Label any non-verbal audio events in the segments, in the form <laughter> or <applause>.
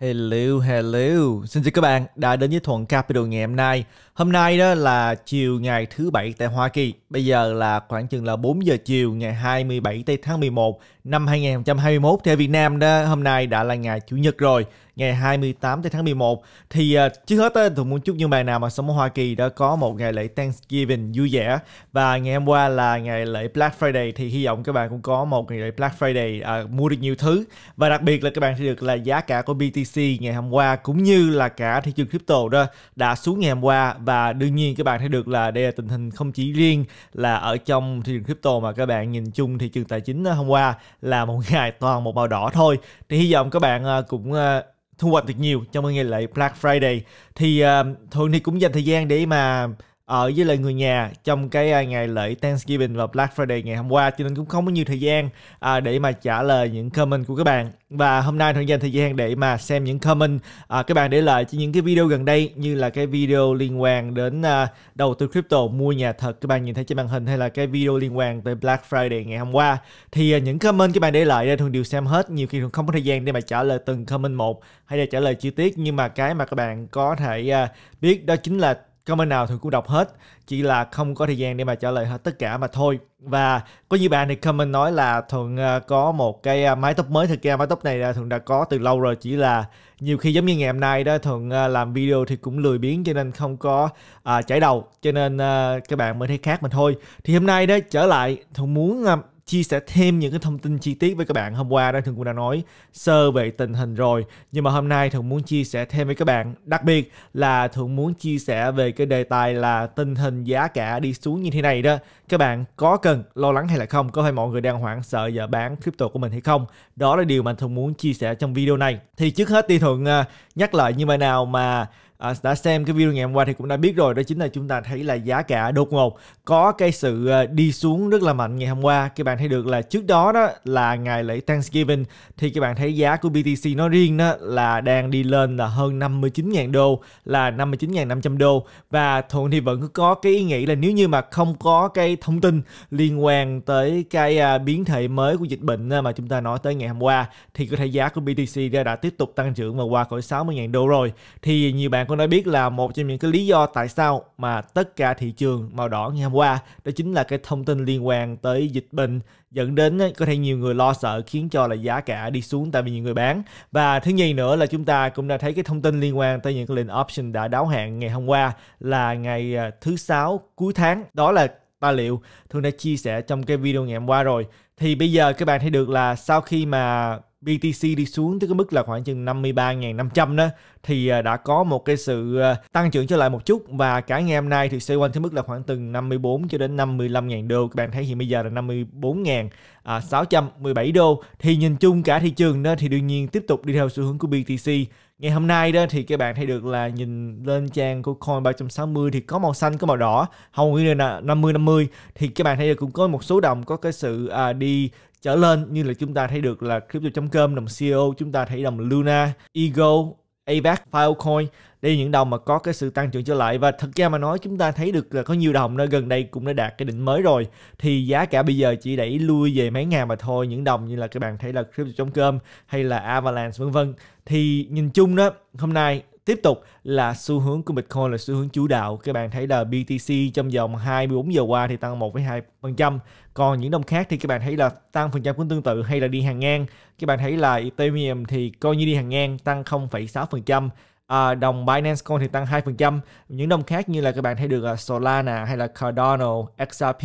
Hello, hello. Xin chào các bạn đã đến với Thuận Capital ngày hôm nay. Hôm nay đó là chiều ngày thứ bảy tại Hoa Kỳ. Bây giờ là khoảng chừng là 4 giờ chiều ngày 27 tây tháng 11 năm 2021 theo Việt Nam đó hôm nay đã là ngày chủ nhật rồi ngày 28 tháng 11 thì uh, trước hết tôi muốn chúc những bạn nào mà sống ở Hoa Kỳ đã có một ngày lễ Thanksgiving vui vẻ và ngày hôm qua là ngày lễ Black Friday thì hy vọng các bạn cũng có một ngày lễ Black Friday uh, mua được nhiều thứ và đặc biệt là các bạn sẽ được là giá cả của BTC ngày hôm qua cũng như là cả thị trường crypto đó đã xuống ngày hôm qua và đương nhiên các bạn thấy được là đây là tình hình không chỉ riêng là ở trong thị trường crypto mà các bạn nhìn chung thị trường tài chính hôm qua là một <laughs> ngày toàn một màu đỏ thôi thì hy vọng các bạn ờ, cũng ờ, thu hoạch được nhiều trong ngày lễ Black Friday thì ờ, thường thì cũng dành thời gian để mà ở ờ, với lại người nhà trong cái à, ngày lễ Thanksgiving và Black Friday ngày hôm qua cho nên cũng không có nhiều thời gian à, để mà trả lời những comment của các bạn và hôm nay thời dành thời gian để mà xem những comment à, các bạn để lại cho những cái video gần đây như là cái video liên quan đến đầu tư crypto mua nhà thật các bạn nhìn thấy trên màn hình hay là cái video liên quan tới Black Friday ngày hôm qua thì những comment các bạn để lại đây thường đều xem hết nhiều khi thường không có thời gian để mà trả lời từng comment một hay là trả lời chi tiết nhưng mà cái mà các bạn có thể biết đó chính là comment nào thì cũng đọc hết chỉ là không có thời gian để mà trả lời hết tất cả mà thôi và có nhiều bạn thì comment nói là thuận ờ, có một cái ờ, máy tóc mới thực ra máy tóc này là ờ, thuận đã có từ lâu rồi chỉ là nhiều khi giống như ngày hôm nay đó thuận làm video thì cũng lười biếng cho nên không có à, chảy đầu cho nên à, các bạn mới thấy khác mình thôi thì hôm nay đó trở lại thuận muốn chia sẻ thêm những cái thông tin chi tiết với các bạn hôm qua đó thường cũng đã nói sơ về tình hình rồi nhưng mà hôm nay thường muốn chia sẻ thêm với các bạn đặc biệt là thường muốn chia sẻ về cái đề tài là tình hình giá cả đi xuống như thế này đó các bạn có cần lo lắng hay là không có phải mọi người đang hoảng sợ giờ bán crypto của mình hay không đó là điều mà thường muốn chia sẻ trong video này thì trước hết thì thường à, nhắc lại như vậy nào mà à, đã xem cái video ngày hôm qua thì cũng đã biết rồi đó chính là chúng ta thấy là giá cả đột ngột có cái sự ờ, đi xuống rất là mạnh ngày hôm qua các bạn thấy được là trước đó đó là ngày lễ Thanksgiving thì các bạn thấy giá của BTC nó riêng đó là đang đi lên là hơn 59.000 đô là 59.500 đô và Thuận thì vẫn có cái ý nghĩ là nếu như mà không có cái thông tin liên quan tới cái à, biến thể mới của dịch bệnh ờ, mà chúng ta nói tới ngày hôm qua thì có thể giá của BTC đã tiếp tục tăng trưởng và qua khỏi 60.000 đô rồi thì nhiều bạn cũng đã biết là một trong những cái lý do tại sao mà tất cả thị trường màu đỏ ngày hôm qua đó chính là cái thông tin liên quan tới dịch bệnh dẫn đến có thể nhiều người lo sợ khiến cho là giá cả đi xuống tại vì nhiều người bán và thứ nhì nữa là chúng ta cũng đã thấy cái thông tin liên quan tới những cái lệnh option đã đáo hạn ngày hôm qua là ngày à, thứ sáu cuối tháng đó là tài liệu thường đã chia sẻ trong cái video ngày hôm qua rồi thì bây giờ các bạn thấy được là sau khi mà BTC đi xuống tới cái mức là khoảng chừng 53.500 đó thì à, đã có một cái sự à, tăng trưởng trở lại một chút và cả ngày hôm nay thì xoay quanh cái mức là khoảng từng 54 cho đến 55.000 đô các bạn thấy hiện bây giờ là 54.617 à, đô thì nhìn chung cả thị trường đó thì đương nhiên tiếp tục đi theo xu hướng của BTC ngày hôm nay đó thì các bạn thấy được là nhìn lên trang của coin 360 thì có màu xanh có màu đỏ hầu như là 50 50 thì các bạn thấy được cũng có một số đồng có cái sự à, đi trở lên như là chúng ta thấy được là Crypto.com, đồng CEO, chúng ta thấy đồng Luna, Ego, AVAC, Filecoin. Đây là những đồng mà có cái sự tăng trưởng trở lại và thật ra mà nói chúng ta thấy được là có nhiều đồng nó gần đây cũng đã đạt cái đỉnh mới rồi thì giá cả bây giờ chỉ đẩy lui về mấy ngàn mà thôi những đồng như là các bạn thấy là Crypto.com hay là Avalanche vân vân thì nhìn chung đó hôm nay Tiếp tục là xu hướng của Bitcoin là xu hướng chủ đạo. Các bạn thấy là BTC trong vòng 24 giờ qua thì tăng 1,2%. Còn những đồng khác thì các bạn thấy là tăng phần trăm cũng tương tự hay là đi hàng ngang. Các bạn thấy là Ethereum thì coi như đi hàng ngang tăng 0,6%. À, đồng Binance Coin thì tăng 2%. Những đồng khác như là các bạn thấy được là Solana hay là Cardano, XRP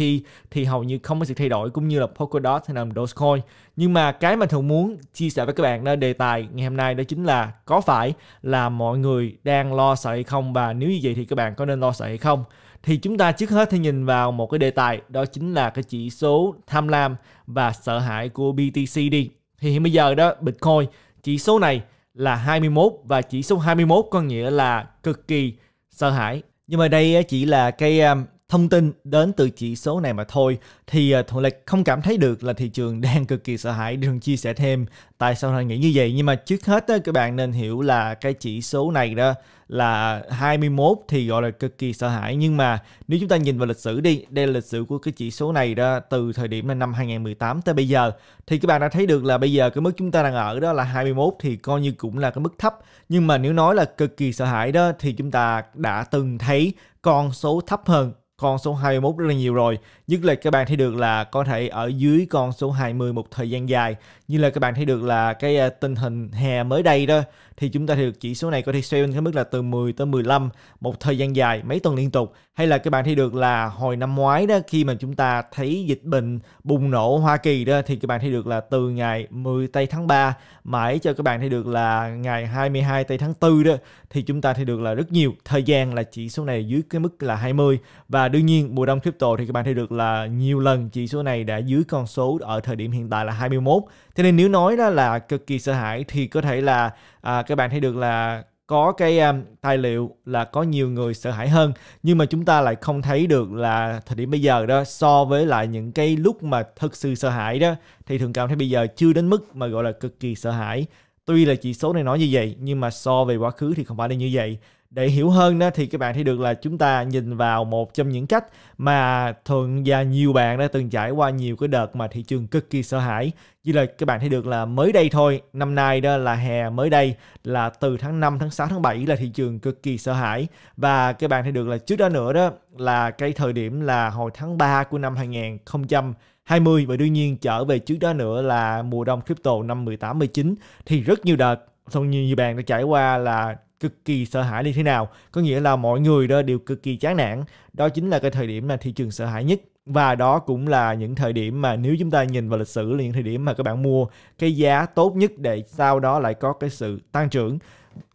thì hầu như không có sự thay đổi cũng như là Polkadot hay là Dogecoin. Nhưng mà cái mà thường muốn chia sẻ với các bạn đó đề tài ngày hôm nay đó chính là có phải là mọi người đang lo sợ hay không và nếu như vậy thì các bạn có nên lo sợ hay không? Thì chúng ta trước hết thì nhìn vào một cái đề tài đó chính là cái chỉ số tham lam và sợ hãi của BTC đi. Thì hiện bây giờ đó Bitcoin chỉ số này là 21 và chỉ số 21 có nghĩa là cực kỳ sợ hãi. Nhưng mà đây chỉ là cái um, thông tin đến từ chỉ số này mà thôi thì à, thuận lệch không cảm thấy được là thị trường đang cực kỳ sợ hãi đường chia sẻ thêm tại sao lại nghĩ như vậy nhưng mà trước hết đó, các bạn nên hiểu là cái chỉ số này đó là 21 thì gọi là cực kỳ sợ hãi nhưng mà nếu chúng ta nhìn vào lịch sử đi đây là lịch sử của cái chỉ số này đó từ thời điểm là năm 2018 tới bây giờ thì các bạn đã thấy được là bây giờ cái mức chúng ta đang ở đó là 21 thì coi như cũng là cái mức thấp nhưng mà nếu nói là cực kỳ sợ hãi đó thì chúng ta đã từng thấy con số thấp hơn con số 21 rất là nhiều rồi. Nhất là các bạn thấy được là có thể ở dưới con số 20 một thời gian dài như là các bạn thấy được là cái ờ, tình hình hè mới đây đó thì chúng ta thì được chỉ số này có thể xoay quanh cái mức là từ 10 tới 15 một thời gian dài mấy tuần liên tục hay là các bạn thấy được là hồi năm ngoái đó khi mà chúng ta thấy dịch bệnh bùng nổ Hoa Kỳ đó thì các bạn thấy được là từ ngày 10 tây tháng 3 mãi cho các bạn thấy được là ngày 22 tây tháng 4 đó thì chúng ta thấy được là rất nhiều thời gian là chỉ số này dưới cái mức là 20 và đương nhiên mùa đông crypto thì các bạn thấy được là nhiều lần chỉ số này đã dưới con số ở thời điểm hiện tại là 21 thế nên nếu nói đó là cực kỳ sợ hãi thì có thể là à, các bạn thấy được là có cái um, tài liệu là có nhiều người sợ hãi hơn nhưng mà chúng ta lại không thấy được là thời điểm bây giờ đó so với lại những cái lúc mà thực sự sợ hãi đó thì thường cảm thấy bây giờ chưa đến mức mà gọi là cực kỳ sợ hãi tuy là chỉ số này nói như vậy nhưng mà so về quá khứ thì không phải là như vậy để hiểu hơn đó thì các bạn thấy được là chúng ta nhìn vào một trong những cách mà thường và nhiều bạn đã từng trải qua nhiều cái đợt mà thị trường cực kỳ sợ hãi như là các bạn thấy được là mới đây thôi năm nay đó là hè mới đây là từ tháng 5 tháng 6 tháng 7 là thị trường cực kỳ sợ hãi và các bạn thấy được là trước đó nữa đó là cái thời điểm là hồi tháng 3 của năm 2020 20 và đương nhiên trở về trước đó nữa là mùa đông crypto năm 18 19 thì rất nhiều đợt thông như, như bạn đã trải qua là cực kỳ sợ hãi như thế nào có nghĩa là mọi người đó đều cực kỳ chán nản đó chính là cái thời điểm là thị trường sợ hãi nhất và đó cũng là những thời điểm mà nếu chúng ta nhìn vào lịch sử là những thời điểm mà các bạn mua cái giá tốt nhất để sau đó lại có cái sự tăng trưởng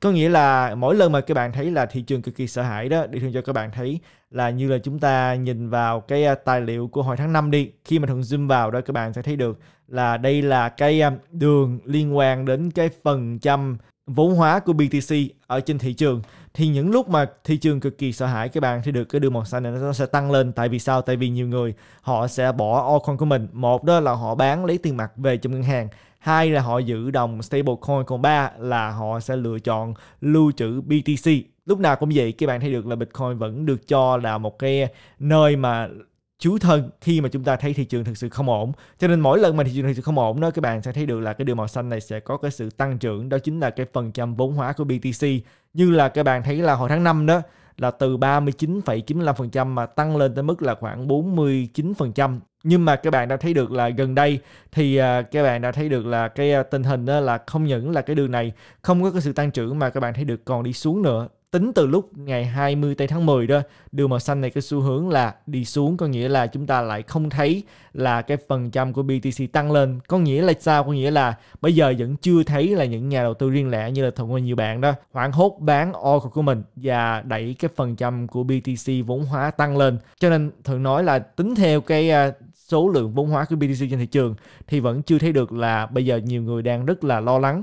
có nghĩa là mỗi lần mà các bạn thấy là thị trường cực kỳ sợ hãi đó để thường cho các bạn thấy là như là chúng ta nhìn vào cái à, tài liệu của hồi tháng 5 đi khi mà thường zoom vào đó các bạn sẽ thấy được là đây là cái à, đường liên quan đến cái phần trăm vốn hóa của BTC ở trên thị trường thì những lúc mà thị trường cực kỳ sợ hãi các bạn thì được cái đường màu xanh này nó sẽ tăng lên tại vì sao tại vì nhiều người họ sẽ bỏ altcoin của mình một đó là họ bán lấy tiền mặt về trong ngân hàng hai là họ giữ đồng stablecoin còn ba là họ sẽ lựa chọn lưu trữ BTC lúc nào cũng vậy các bạn thấy được là Bitcoin vẫn được cho là một cái nơi mà chú thân khi mà chúng ta thấy thị trường thực sự không ổn cho nên mỗi lần mà thị trường thực sự không ổn đó các bạn sẽ thấy được là cái đường màu xanh này sẽ có cái sự tăng trưởng đó chính là cái phần trăm vốn hóa của BTC như là các bạn thấy là hồi tháng 5 đó là từ 39,95% mà tăng lên tới mức là khoảng 49%. Nhưng mà các bạn đã thấy được là gần đây thì à, các bạn đã thấy được là cái à, tình hình đó là không những là cái đường này không có cái sự tăng trưởng mà các bạn thấy được còn đi xuống nữa tính từ lúc ngày 20 tây tháng 10 đó đường màu xanh này cái xu hướng là đi xuống có nghĩa là chúng ta lại không thấy là cái phần trăm của BTC tăng lên có nghĩa là sao có nghĩa là bây giờ vẫn chưa thấy là những nhà đầu tư riêng lẻ như là thường nhiều bạn đó hoảng hốt bán Oracle của mình và đẩy cái phần trăm của BTC vốn hóa tăng lên cho nên thường nói là tính theo cái à, số lượng vốn hóa của BTC trên thị trường thì vẫn chưa thấy được là bây giờ nhiều người đang rất là lo lắng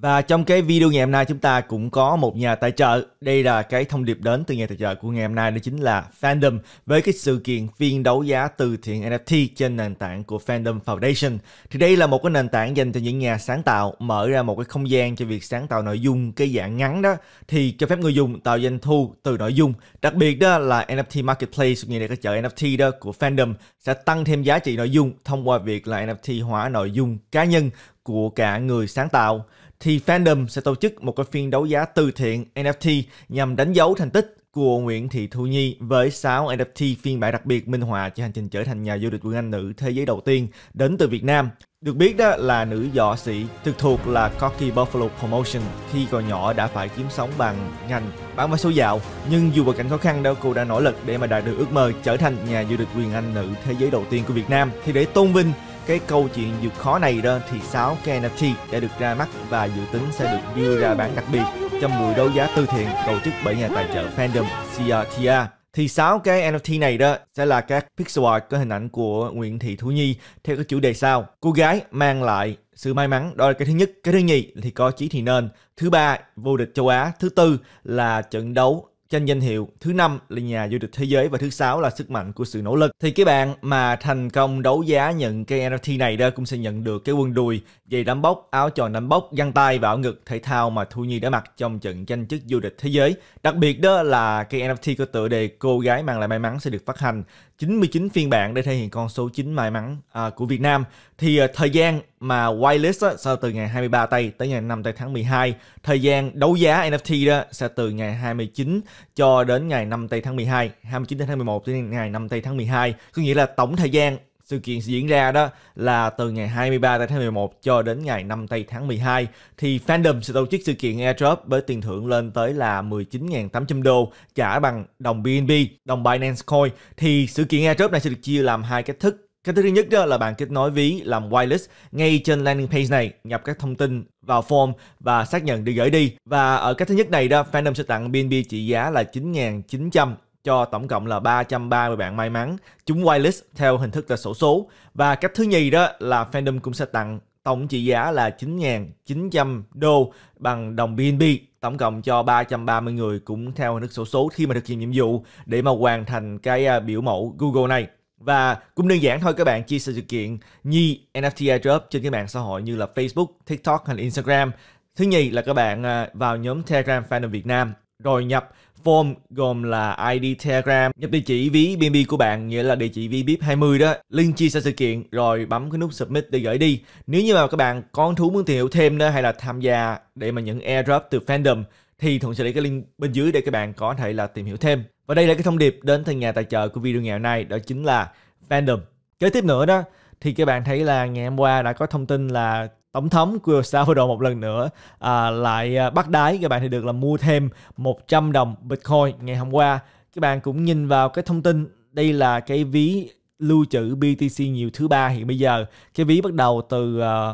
Và trong cái video ngày hôm nay chúng ta cũng có một nhà tài trợ. Đây là cái thông điệp đến từ nhà tài trợ của ngày hôm nay đó chính là Fandom với cái sự kiện phiên đấu giá từ thiện NFT trên nền tảng của Fandom Foundation. Thì đây là một cái nền tảng dành cho những nhà sáng tạo mở ra một cái không gian cho việc sáng tạo nội dung cái dạng ngắn đó thì cho phép người dùng tạo doanh thu từ nội dung. Đặc biệt đó là NFT Marketplace như là cái chợ NFT đó của Fandom sẽ tăng thêm giá trị nội dung thông qua việc là NFT hóa nội dung cá nhân của cả người sáng tạo thì fandom sẽ tổ chức một cái phiên đấu giá từ thiện NFT nhằm đánh dấu thành tích của Nguyễn Thị Thu Nhi với 6 NFT phiên bản đặc biệt minh họa cho hành trình trở thành nhà du lịch Vương Anh nữ thế giới đầu tiên đến từ Việt Nam. Được biết đó là nữ võ sĩ thực thuộc là Cocky Buffalo Promotion khi còn nhỏ đã phải kiếm sống bằng ngành bán vé số dạo. Nhưng dù hoàn cảnh khó khăn đâu cô đã nỗ lực để mà đạt được ước mơ trở thành nhà du lịch quyền Anh nữ thế giới đầu tiên của Việt Nam. Thì để tôn vinh cái câu chuyện vượt khó này đó thì 6 NFT đã được ra mắt và dự tính sẽ được đưa ra bán đặc biệt trong buổi đấu giá tư thiện tổ chức bởi nhà tài trợ Fandom CRTR thì sáu cái NFT này đó sẽ là các pixel art có hình ảnh của Nguyễn Thị Thu Nhi theo cái chủ đề sau. Cô gái mang lại sự may mắn, đó là cái thứ nhất. Cái thứ nhì thì có Chí Thị Nên. Thứ ba, vô địch châu Á. Thứ tư là trận đấu trên danh hiệu, thứ năm là nhà vô địch thế giới và thứ sáu là sức mạnh của sự nỗ lực. Thì cái bạn mà thành công đấu giá nhận cái NFT này đó cũng sẽ nhận được cái quần đùi, giày đấm bốc, áo tròn đấm bốc, găng tay và áo ngực thể thao mà Thu Nhi đã mặc trong trận tranh chức vô địch thế giới. Đặc biệt đó là cái NFT có tựa đề cô gái mang lại may mắn sẽ được phát hành 99 phiên bản để thể hiện con số 9 may mắn à, của Việt Nam thì à, thời gian mà whitelist á, sẽ từ ngày 23 tây tới ngày 5 tây tháng 12 thời gian đấu giá NFT đó sẽ từ ngày 29 cho đến ngày 5 tây tháng 12 29 đến tháng 11 đến ngày 5 tây tháng 12 có nghĩa là tổng thời gian sự kiện diễn ra đó là từ ngày 23 tháng 11 cho đến ngày 5 tây tháng 12 thì fandom sẽ tổ chức sự kiện airdrop với tiền thưởng lên tới là 19.800 đô trả bằng đồng BNB, đồng Binance Coin. Thì sự kiện airdrop này sẽ được chia làm hai cách thức. Cách thứ nhất đó là bạn kết nối ví làm wireless ngay trên landing page này, nhập các thông tin vào form và xác nhận được gửi đi. Và ở cách thứ nhất này đó, fandom sẽ tặng BNB trị giá là 9.900 cho tổng cộng là 330 bạn may mắn chúng whitelist theo hình thức là sổ số. Và cách thứ nhì đó là fandom cũng sẽ tặng tổng trị giá là 9.900 đô bằng đồng BNB tổng cộng cho 330 người cũng theo hình thức sổ số khi mà thực hiện nhiệm vụ để mà hoàn thành cái à, biểu mẫu Google này. Và cũng đơn giản thôi các bạn chia sẻ sự kiện nhi NFT airdrop trên các mạng xã hội như là Facebook, TikTok hay Instagram. Thứ nhì là các bạn à, vào nhóm Telegram Fandom Việt Nam rồi nhập form gồm là ID Telegram, nhập địa chỉ ví BNB của bạn nghĩa là địa chỉ ví VIP 20 đó, link chia sẻ sự kiện rồi bấm cái nút submit để gửi đi. Nếu như mà các bạn có thú muốn tìm hiểu thêm nữa hay là tham gia để mà nhận airdrop từ fandom thì Thuận sẽ để cái link bên dưới để các bạn có thể là tìm hiểu thêm. Và đây là cái thông điệp đến từ nhà tài trợ của video ngày hôm nay đó chính là fandom. Kế tiếp nữa đó thì các bạn thấy là ngày hôm qua đã có thông tin là tổng thống của El <laughs> Salvador một lần nữa à, lại à, bắt đáy các bạn thì được là mua thêm 100 đồng Bitcoin ngày hôm qua các bạn cũng nhìn vào cái thông tin đây là cái ví lưu trữ BTC nhiều thứ ba hiện bây giờ cái ví bắt đầu từ uh, à,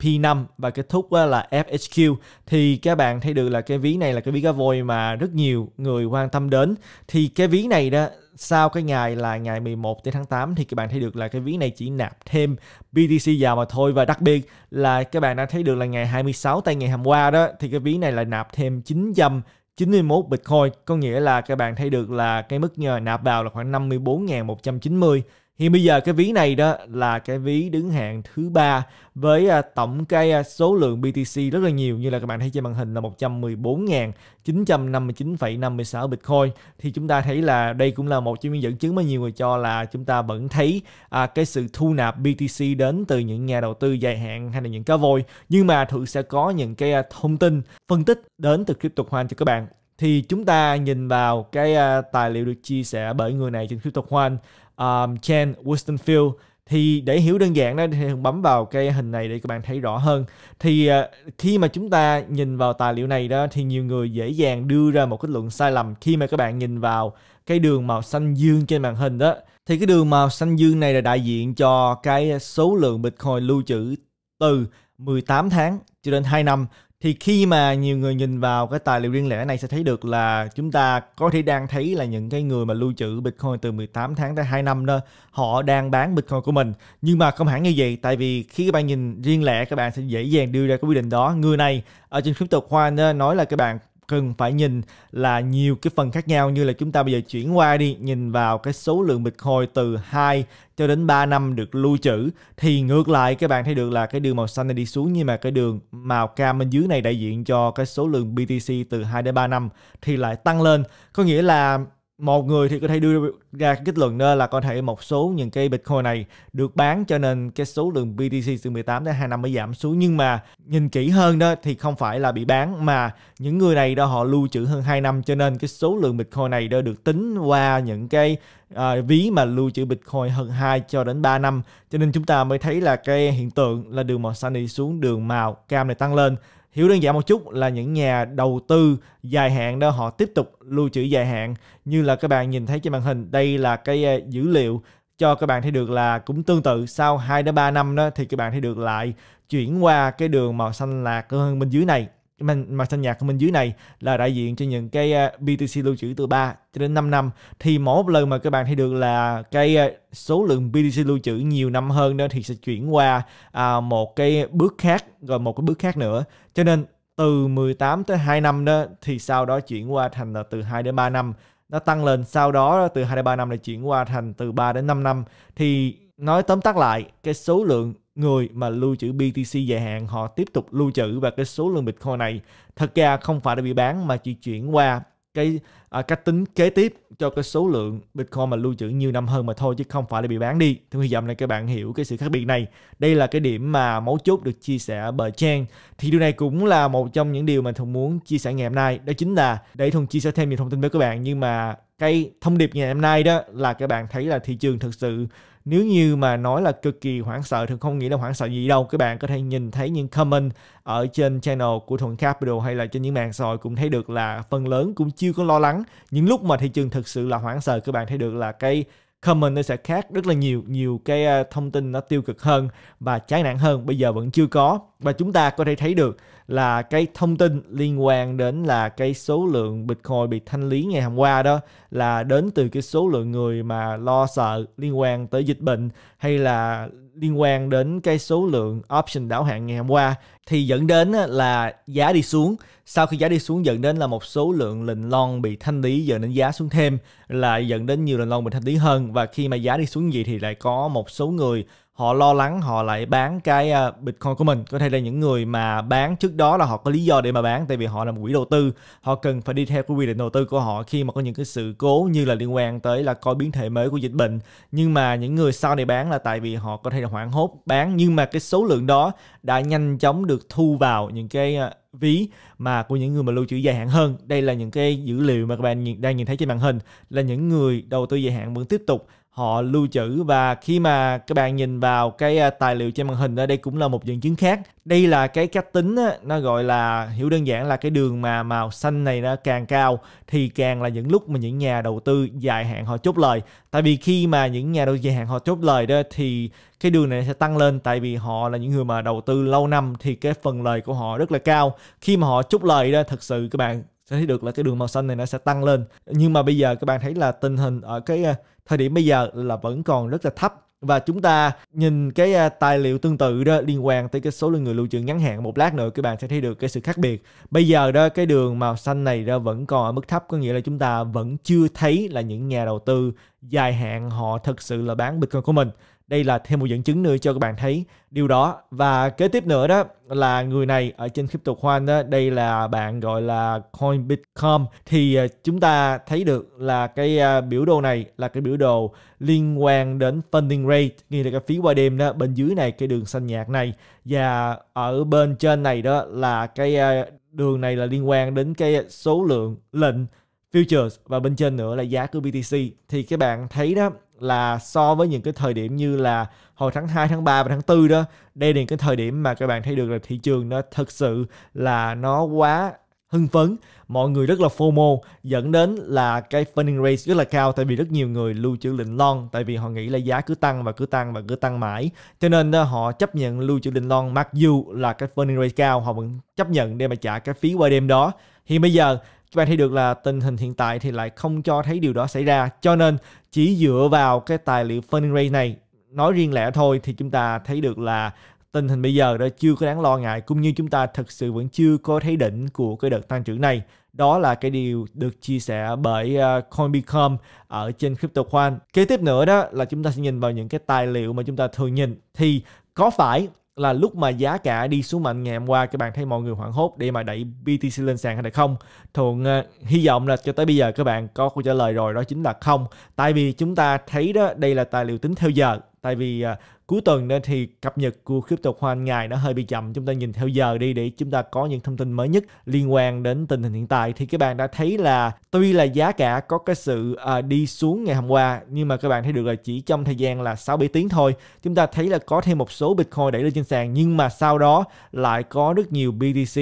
P5 và kết thúc à, là FHQ thì các bạn thấy được là cái ví này là cái ví cá voi mà rất nhiều người quan tâm đến thì cái ví này đó sau cái ngày là ngày 11 tới tháng 8 thì các bạn thấy được là cái ví này chỉ nạp thêm BTC vào mà thôi và đặc biệt là các bạn đã thấy được là ngày 26 tây ngày hôm qua đó thì cái ví này là nạp thêm 900 91 Bitcoin có nghĩa là các bạn thấy được là cái mức nhờ nạp vào là khoảng 54.190 Hiện bây giờ cái ví này đó là cái ví đứng hạng thứ ba với à, tổng cái à, số lượng BTC rất là nhiều như là các bạn thấy trên màn hình là 114.959,56 Bitcoin thì chúng ta thấy là đây cũng là một trong những dẫn chứng mà nhiều người cho là chúng ta vẫn thấy à, cái sự thu nạp BTC đến từ những nhà đầu tư dài hạn hay là những cá voi nhưng mà thường sẽ có những cái à, thông tin phân tích đến từ crypto Hoan cho các bạn thì chúng ta nhìn vào cái uh, tài liệu được chia sẻ bởi người này trên CryptoQuant um, Chen Winstonfield thì để hiểu đơn giản đó thì bấm vào cái hình này để các bạn thấy rõ hơn thì uh, khi mà chúng ta nhìn vào tài liệu này đó thì nhiều người dễ dàng đưa ra một kết luận sai lầm khi mà các bạn nhìn vào cái đường màu xanh dương trên màn hình đó thì cái đường màu xanh dương này là đại diện cho cái số lượng bitcoin lưu trữ từ 18 tháng cho đến 2 năm thì khi mà nhiều người nhìn vào cái tài liệu riêng lẻ này sẽ thấy được là chúng ta có thể đang thấy là những cái người mà lưu trữ Bitcoin từ 18 tháng tới 2 năm đó họ đang bán Bitcoin của mình nhưng mà không hẳn như vậy tại vì khi các bạn nhìn riêng lẻ các bạn sẽ dễ dàng đưa ra cái quy định đó người này ở trên crypto coin nói là các bạn cần phải nhìn là nhiều cái phần khác nhau như là chúng ta bây giờ chuyển qua đi nhìn vào cái số lượng Bitcoin từ 2 cho đến 3 năm được lưu trữ thì ngược lại các bạn thấy được là cái đường màu xanh này đi xuống nhưng mà cái đường màu cam bên dưới này đại diện cho cái số lượng BTC từ 2 đến 3 năm thì lại tăng lên có nghĩa là một người thì có thể đưa ra kết luận đó là có thể một số những cái Bitcoin này được bán cho nên cái số lượng BTC từ 18 đến năm mới giảm xuống nhưng mà nhìn kỹ hơn đó thì không phải là bị bán mà những người này đó họ lưu trữ hơn 2 năm cho nên cái số lượng Bitcoin này đó được tính qua những cái uh, ví mà lưu trữ Bitcoin hơn 2 cho đến 3 năm cho nên chúng ta mới thấy là cái hiện tượng là đường màu xanh đi xuống đường màu cam này tăng lên hiểu đơn giản một chút là những nhà đầu tư dài hạn đó họ tiếp tục lưu trữ dài hạn như là các bạn nhìn thấy trên màn hình đây là cái ờ, dữ liệu cho các bạn thấy được là cũng tương tự sau 2 đến 3 năm đó thì các bạn thấy được lại chuyển qua cái đường màu xanh lạc hơn bên dưới này mình mặt thanh nhạc của mình dưới này là đại diện cho những cái à, BTC lưu trữ từ 3 cho đến 5 năm thì mỗi một lần mà các bạn thấy được là cái à, số lượng BTC lưu trữ nhiều năm hơn đó thì sẽ chuyển qua à, một cái bước khác rồi một cái bước khác nữa cho nên từ 18 tới 2 năm đó thì sau đó chuyển qua thành là từ 2 đến 3 năm nó tăng lên sau đó từ 2 đến 3 năm lại chuyển qua thành từ 3 đến 5 năm thì nói tóm tắt lại cái số lượng người mà lưu trữ BTC dài hạn họ tiếp tục lưu trữ và cái số lượng Bitcoin này thật ra không phải đã bị bán mà chỉ chuyển qua cái à, cách tính kế tiếp cho cái số lượng Bitcoin mà lưu trữ nhiều năm hơn mà thôi chứ không phải là bị bán đi. Thì hy vọng là các bạn hiểu cái sự khác biệt này. Đây là cái điểm mà mấu chốt được chia sẻ bởi Trang. Thì điều này cũng là một trong những điều mà Thuận muốn chia sẻ ngày hôm nay. Đó chính là để Thuận chia sẻ thêm nhiều thông tin với các bạn nhưng mà cái thông điệp ngày hôm nay đó là các bạn thấy là thị trường thực sự nếu như mà nói là cực kỳ hoảng sợ thì không nghĩ là hoảng sợ gì đâu các bạn có thể nhìn thấy những comment ở trên channel của thuận capital hay là trên những mạng xã hội cũng thấy được là phần lớn cũng chưa có lo lắng những lúc mà thị trường thực sự là hoảng sợ các bạn thấy được là cái comment nó sẽ khác rất là nhiều nhiều cái à, thông tin nó tiêu cực hơn và chán nản hơn bây giờ vẫn chưa có và chúng ta có thể thấy được là cái thông tin liên quan đến là cái số lượng Bitcoin bị thanh lý ngày hôm qua đó là đến từ cái số lượng người mà lo sợ liên quan tới dịch bệnh hay là liên quan đến cái số lượng option đảo hạn ngày hôm qua thì dẫn đến là giá đi xuống sau khi giá đi xuống dẫn đến là một số lượng lệnh long bị thanh lý dẫn đến giá xuống thêm là dẫn đến nhiều lệnh long bị thanh lý hơn và khi mà giá đi xuống gì thì lại có một số người họ lo lắng họ lại bán cái ờ, Bitcoin của mình. Có thể là những người mà bán trước đó là họ có lý do để mà bán tại vì họ là một quỹ đầu tư, họ cần phải đi theo cái quy định đầu tư của họ khi mà có những cái sự cố như là liên quan tới là coi biến thể mới của dịch bệnh. Nhưng mà những người sau này bán là tại vì họ có thể là hoảng hốt bán nhưng mà cái số lượng đó đã nhanh chóng được thu vào những cái ờ, ví mà của những người mà lưu trữ dài hạn hơn. Đây là những cái dữ liệu mà các bạn đang nhìn thấy trên màn hình là những người đầu tư dài hạn vẫn tiếp tục họ lưu trữ và khi mà các bạn nhìn vào cái à, tài liệu trên màn hình ở đây cũng là một dẫn chứng khác đây là cái cách tính nó gọi là hiểu đơn giản là cái đường mà màu xanh này nó càng cao thì càng là những lúc mà những nhà đầu tư dài hạn họ chốt lời tại vì khi mà những nhà đầu tư dài hạn họ chốt lời đó thì cái đường này sẽ tăng lên tại vì họ là những người mà đầu tư lâu năm thì cái phần lời của họ rất là cao khi mà họ chốt lời đó thật sự các bạn sẽ thấy được là cái đường màu xanh này nó sẽ tăng lên nhưng mà bây giờ các bạn thấy là tình hình ở cái à, thời điểm bây giờ là vẫn còn rất là thấp và chúng ta nhìn cái à, tài liệu tương tự đó liên quan tới cái số lượng người lưu trữ ngắn hạn một lát nữa các bạn sẽ thấy được cái sự khác biệt bây giờ đó cái đường màu xanh này đó vẫn còn ở mức thấp có nghĩa là chúng ta vẫn chưa thấy là những nhà đầu tư dài hạn họ thực sự là bán bitcoin của mình đây là thêm một dẫn chứng nữa cho các bạn thấy điều đó và kế tiếp nữa đó là người này ở trên crypto coin đó đây là bạn gọi là coin bitcom thì à, chúng ta thấy được là cái à, biểu đồ này là cái biểu đồ liên quan đến funding rate nghĩa là cái phí qua đêm đó bên dưới này cái đường xanh nhạt này và ở bên trên này đó là cái à, đường này là liên quan đến cái số lượng lệnh futures và bên trên nữa là giá của BTC thì các bạn thấy đó là so với những cái thời điểm như là hồi tháng 2, tháng 3 và tháng 4 đó đây là những cái thời điểm mà các bạn thấy được là thị trường nó thực sự là nó quá hưng phấn mọi người rất là FOMO dẫn đến là cái funding rate rất là cao tại vì rất nhiều người lưu trữ lệnh long tại vì họ nghĩ là giá cứ tăng và cứ tăng và cứ tăng mãi cho nên ờ, họ chấp nhận lưu trữ lệnh long mặc dù là cái funding rate cao họ vẫn chấp nhận để mà trả cái phí qua đêm đó thì bây giờ các thì được là tình hình hiện tại thì lại không cho thấy điều đó xảy ra cho nên chỉ dựa vào cái tài liệu funding này nói riêng lẻ thôi thì chúng ta thấy được là tình hình bây giờ đã chưa có đáng lo ngại cũng như chúng ta thực sự vẫn chưa có thấy đỉnh của cái đợt tăng trưởng này đó là cái điều được chia sẻ bởi uh, ờ, CoinBecom ở trên CryptoQuant. Kế tiếp nữa đó là chúng ta sẽ nhìn vào những cái tài liệu mà chúng ta thường nhìn thì có phải là lúc mà giá cả đi xuống mạnh ngày hôm qua các bạn thấy mọi người hoảng hốt để mà đẩy BTC lên sàn hay là không thuận uh, hy vọng là cho tới bây giờ các bạn có câu trả lời rồi đó chính là không tại vì chúng ta thấy đó đây là tài liệu tính theo giờ tại vì uh, cuối tuần đó thì cập nhật của crypto khoan ngày nó hơi bị chậm chúng ta nhìn theo giờ đi để chúng ta có những thông tin mới nhất liên quan đến tình hình hiện tại thì các bạn đã thấy là tuy là giá cả có cái sự à, đi xuống ngày hôm qua nhưng mà các bạn thấy được là chỉ trong thời gian là 6 7 tiếng thôi chúng ta thấy là có thêm một số Bitcoin đẩy lên trên sàn nhưng mà sau đó lại có rất nhiều BTC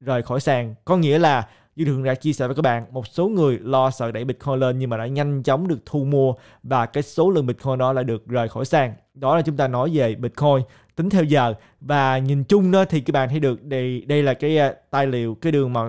rời khỏi sàn có nghĩa là như thường đã chia sẻ với các bạn, một số người lo sợ đẩy Bitcoin lên nhưng mà đã nhanh chóng được thu mua và cái số lượng Bitcoin đó lại được rời khỏi sàn. Đó là chúng ta nói về Bitcoin tính theo giờ và nhìn chung đó thì các bạn thấy được đây đây là cái à, tài liệu cái đường màu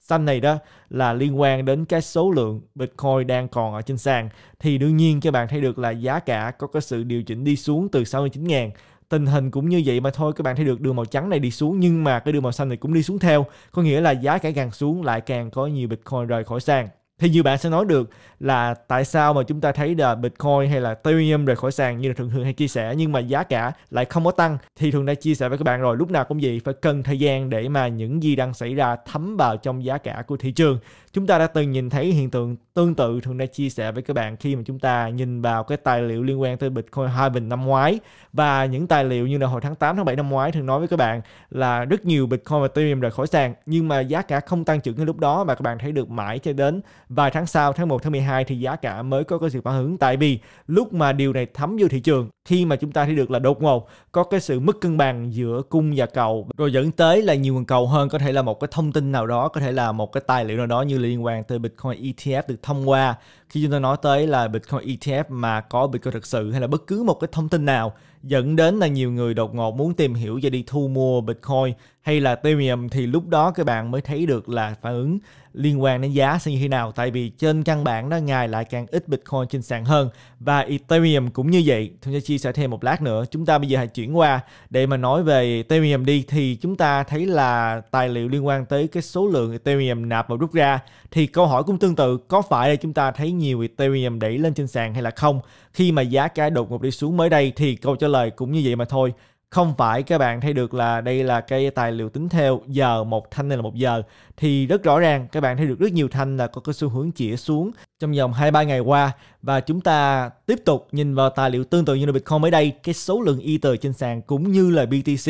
xanh này đó là liên quan đến cái số lượng Bitcoin đang còn ở trên sàn thì đương nhiên các bạn thấy được là giá cả có cái sự điều chỉnh đi xuống từ 69.000 tình hình cũng như vậy mà thôi các bạn thấy được đường màu trắng này đi xuống nhưng mà cái đường màu xanh này cũng đi xuống theo có nghĩa là giá cả càng xuống lại càng có nhiều bitcoin rời khỏi sàn thì nhiều bạn sẽ nói được là tại sao mà chúng ta thấy là Bitcoin hay là Ethereum rời khỏi sàn như là thường thường hay chia sẻ nhưng mà giá cả lại không có tăng thì thường đã chia sẻ với các bạn rồi lúc nào cũng vậy phải cần thời gian để mà những gì đang xảy ra thấm vào trong giá cả của thị trường chúng ta đã từng nhìn thấy hiện tượng Tương tự thường đã chia sẻ với các bạn khi mà chúng ta nhìn vào cái tài liệu liên quan tới Bitcoin Halving năm ngoái và những tài liệu như là hồi tháng 8 tháng 7 năm ngoái thường nói với các bạn là rất nhiều Bitcoin và Ethereum rời khỏi sàn nhưng mà giá cả không tăng trưởng như lúc đó mà các bạn thấy được mãi cho đến vài tháng sau tháng 1 tháng 12 thì giá cả mới có cái sự phản ứng tại vì lúc mà điều này thấm vô thị trường khi mà chúng ta thấy được là đột ngột có cái sự mất cân bằng giữa cung và cầu rồi dẫn tới là nhiều nguồn cầu hơn có thể là một cái thông tin nào đó có thể là một cái tài liệu nào đó như liên quan tới Bitcoin ETF được thông qua khi chúng ta nói tới là Bitcoin ETF mà có Bitcoin thực sự hay là bất cứ một cái thông tin nào dẫn đến là nhiều người đột ngột muốn tìm hiểu và đi thu mua Bitcoin hay là Ethereum thì lúc đó các bạn mới thấy được là phản ứng liên quan đến giá sẽ như thế nào tại vì trên căn bản đó ngày lại càng ít Bitcoin trên sàn hơn và Ethereum cũng như vậy tôi sẽ chia sẻ thêm một lát nữa chúng ta bây giờ hãy chuyển qua để mà nói về Ethereum đi thì chúng ta thấy là tài liệu liên quan tới cái số lượng Ethereum nạp và rút ra thì câu hỏi cũng tương tự có phải là chúng ta thấy nhiều Ethereum đẩy lên trên sàn hay là không khi mà giá cả đột ngột đi xuống mới đây thì câu trả lời cũng như vậy mà thôi không phải các bạn thấy được là đây là cái tài liệu tính theo giờ một thanh này là một giờ thì rất rõ ràng các bạn thấy được rất nhiều thanh là có cái xu hướng chĩa xuống trong vòng 2-3 ngày qua và chúng ta tiếp tục nhìn vào tài liệu tương tự như là Bitcoin mới đây cái số lượng Ether trên sàn cũng như là BTC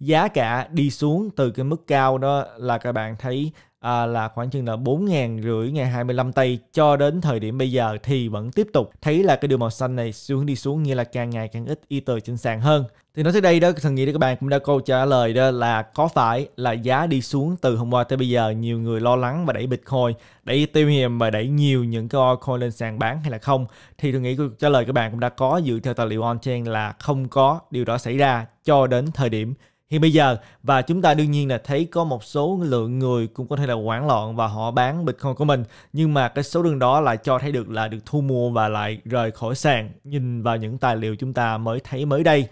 giá cả đi xuống từ cái mức cao đó là các bạn thấy à, là khoảng chừng là 4 ngàn rưỡi ngày 25 tây cho đến thời điểm bây giờ thì vẫn tiếp tục thấy là cái đường màu xanh này xuống đi xuống nghĩa là càng ngày càng ít y tờ trên sàn hơn thì nói tới đây đó thằng nghĩ các bạn cũng đã câu trả lời đó là có phải là giá đi xuống từ hôm qua tới bây giờ nhiều người lo lắng và đẩy bitcoin đẩy tiêu ethereum và đẩy nhiều những cái altcoin lên sàn bán hay là không thì tôi nghĩ câu trả lời các bạn cũng đã có dựa theo tài liệu on chain là không có điều đó xảy ra cho đến thời điểm thì bây giờ và chúng ta đương nhiên là thấy có một số lượng người cũng có thể là hoảng loạn và họ bán Bitcoin của mình nhưng mà cái số lượng đó lại cho thấy được là được thu mua và lại rời khỏi sàn nhìn vào những tài liệu chúng ta mới thấy mới đây